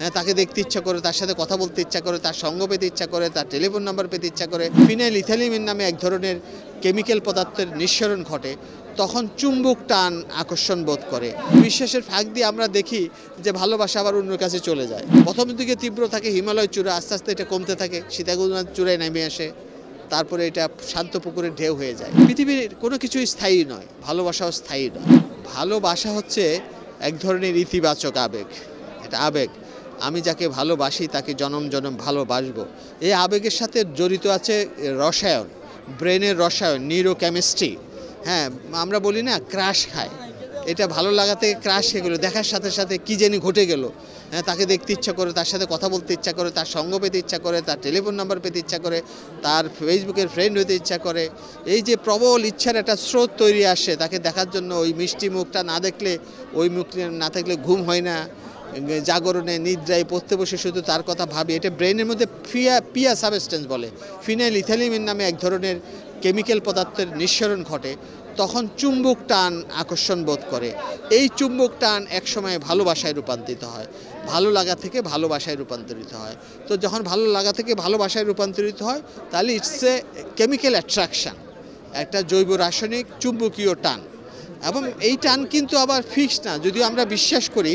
হ্যাঁ তাকে দেখতে ইচ্ছা করে তার সাথে কথা বলতে ইচ্ছা করে তার সঙ্গ পেতে ইচ্ছা করে তার টেলিফোন নাম্বার পেতে ইচ্ছা করে ফিনাইল ইথালিমিন নামে এক ধরনের কেমিক্যাল পদার্থের নিঃসরণ ঘটে তখন চুম্বক টান আকর্ষণ বোধ করে বিশ্বাসের ফাঁক দিয়ে আমরা দেখি যে ভালোবাসা আবার অন্যের কাছে চলে যায় প্রথম দিকে তীব্র থাকে হিমালয় চূড়া আস্তে আস্তে এটা কমতে থাকে সীতাগুলনাথ চূড়ায় নেমে আসে তারপরে এটা শান্ত পুকুরে ঢেউ হয়ে যায় পৃথিবীর কোনো কিছুই স্থায়ী নয় ভালোবাসাও স্থায়ী নয় ভালোবাসা হচ্ছে এক ধরনের ইতিবাচক আবেগ এটা আবেগ আমি যাকে ভালোবাসি তাকে জনম জনম ভালোবাসবো এই আবেগের সাথে জড়িত আছে রসায়ন ব্রেনের রসায়ন নিউরোকেমিস্ট্রি হ্যাঁ আমরা বলি না ক্রাশ খায় এটা ভালো লাগাতে ক্রাশ হয়ে গেলো দেখার সাথে সাথে কী জেনি ঘটে গেল হ্যাঁ তাকে দেখতে ইচ্ছা করে তার সাথে কথা বলতে ইচ্ছা করে তার সঙ্গ পেতে ইচ্ছা করে তার টেলিফোন নাম্বার পেতে ইচ্ছা করে তার ফেসবুকের ফ্রেন্ড হতে ইচ্ছা করে এই যে প্রবল ইচ্ছার একটা স্রোত তৈরি আসে তাকে দেখার জন্য ওই মিষ্টি মুখটা না দেখলে ওই মুখ না থাকলে ঘুম হয় না জাগরণে নিদ্রায় পড়তে বসে শুধু তার কথা ভাবি এটা ব্রেনের মধ্যে ফিয়া পিয়া সাবস্টেন্স বলে ফিনাইল ইথালিমিন নামে এক ধরনের কেমিক্যাল পদার্থের নিঃসরণ ঘটে তখন চুম্বক টান আকর্ষণ বোধ করে এই চুম্বক টান একসময় ভালোবাসায় রূপান্তরিত হয় ভালো লাগা থেকে ভালোবাসায় রূপান্তরিত হয় তো যখন ভালো লাগা থেকে ভালোবাসায় রূপান্তরিত হয় তাহলে ইটস এ কেমিক্যাল অ্যাট্রাকশান একটা জৈব রাসায়নিক চুম্বকীয় টান এবং এই টান কিন্তু আবার ফিক্স না যদিও আমরা বিশ্বাস করি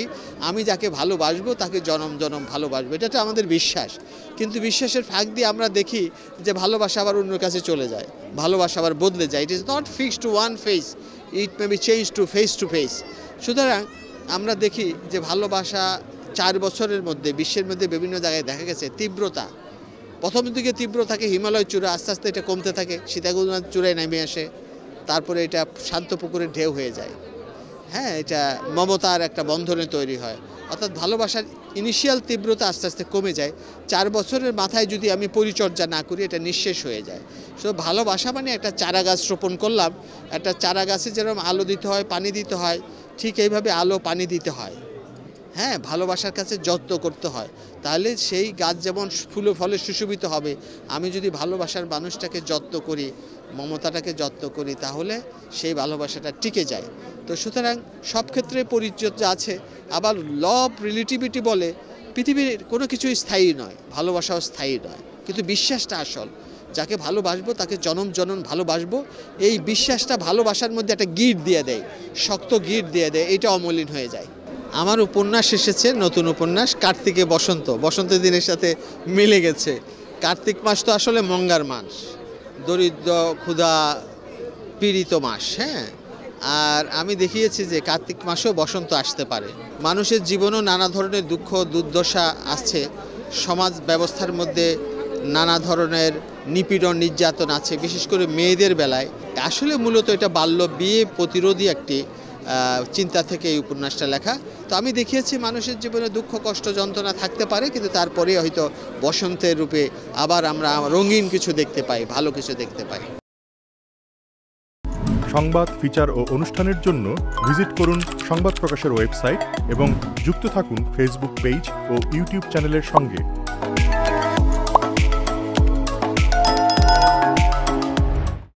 আমি যাকে ভালোবাসবো তাকে জনম জনম ভালোবাসবো এটা তো আমাদের বিশ্বাস কিন্তু বিশ্বাসের ফাঁক দিয়ে আমরা দেখি যে ভালোবাসা আবার অন্যের কাছে চলে যায় ভালোবাসা আবার বদলে যায় it is not fixed to one face it may be change to face to face সুতরাং আমরা দেখি যে ভালোবাসা চার বছরের মধ্যে বিশ্বের মধ্যে বিভিন্ন জায়গায় দেখা গেছে তীব্রতা প্রথম দিকে তীব্র থাকে হিমালয় চূড়া আস্তে আস্তে এটা কমতে থাকে সীতাকুণ্ড চূড়ায় নেমে আসে তারপরে এটা শান্ত পুকুরে ঢেউ হয়ে যায় হ্যাঁ এটা মমতার একটা বন্ধনে তৈরি হয় অর্থাৎ ভালোবাসার ইনিশিয়াল তীব্রতা আস্তে আস্তে কমে যায় চার বছরের মাথায় যদি আমি পরিচর্যা না করি এটা নিঃশেষ হয়ে যায় সো ভালোবাসা মানে একটা চারা গাছ রোপণ করলাম একটা চারা গাছে যেরকম আলো দিতে হয় পানি দিতে হয় ঠিক এইভাবে আলো পানি দিতে হয় হ্যাঁ ভালোবাসার কাছে যত্ন করতে হয় তাহলে সেই গাছ যেমন ফুলে ফলে সুশোভিত হবে আমি যদি ভালোবাসার মানুষটাকে যত্ন করি মমতাটাকে যত্ন করি তাহলে সেই ভালোবাসাটা টিকে যায় তো সুতরাং সব ক্ষেত্রে পরিচর্যা আছে আবার ল অফ রিলেটিভিটি বলে পৃথিবীর কোনো কিছুই স্থায়ী নয় ভালোবাসাও স্থায়ী নয় কিন্তু বিশ্বাসটা আসল যাকে ভালোবাসবো তাকে জনম জনম ভালোবাসবো এই বিশ্বাসটা ভালোবাসার মধ্যে একটা গিট দিয়ে দেয় শক্ত গিট দিয়ে দেয় এটা অমলিন হয়ে যায় আমার উপন্যাস এসেছে নতুন উপন্যাস কার্তিকে বসন্ত বসন্ত দিনের সাথে মিলে গেছে কার্তিক মাস তো আসলে মঙ্গার মাস দরিদ্র ক্ষুধা পীড়িত মাস হ্যাঁ আর আমি দেখিয়েছি যে কার্তিক মাসেও বসন্ত আসতে পারে মানুষের জীবনেও নানা ধরনের দুঃখ দুর্দশা আছে সমাজ ব্যবস্থার মধ্যে নানা ধরনের নিপীড়ন নির্যাতন আছে বিশেষ করে মেয়েদের বেলায় আসলে মূলত এটা বাল্য বিয়ে প্রতিরোধী একটি চিন্তা থেকে এই উপন্যাসটা লেখা তো আমি দেখিয়েছি মানুষের জীবনে দুঃখ কষ্ট যন্ত্রণা থাকতে পারে কিন্তু তারপরে হয়তো বসন্তের রূপে আবার আমরা রঙিন কিছু দেখতে পাই ভালো কিছু দেখতে পাই সংবাদ ফিচার ও অনুষ্ঠানের জন্য ভিজিট করুন সংবাদ প্রকাশের ওয়েবসাইট এবং যুক্ত থাকুন ফেসবুক পেজ ও ইউটিউব চ্যানেলের সঙ্গে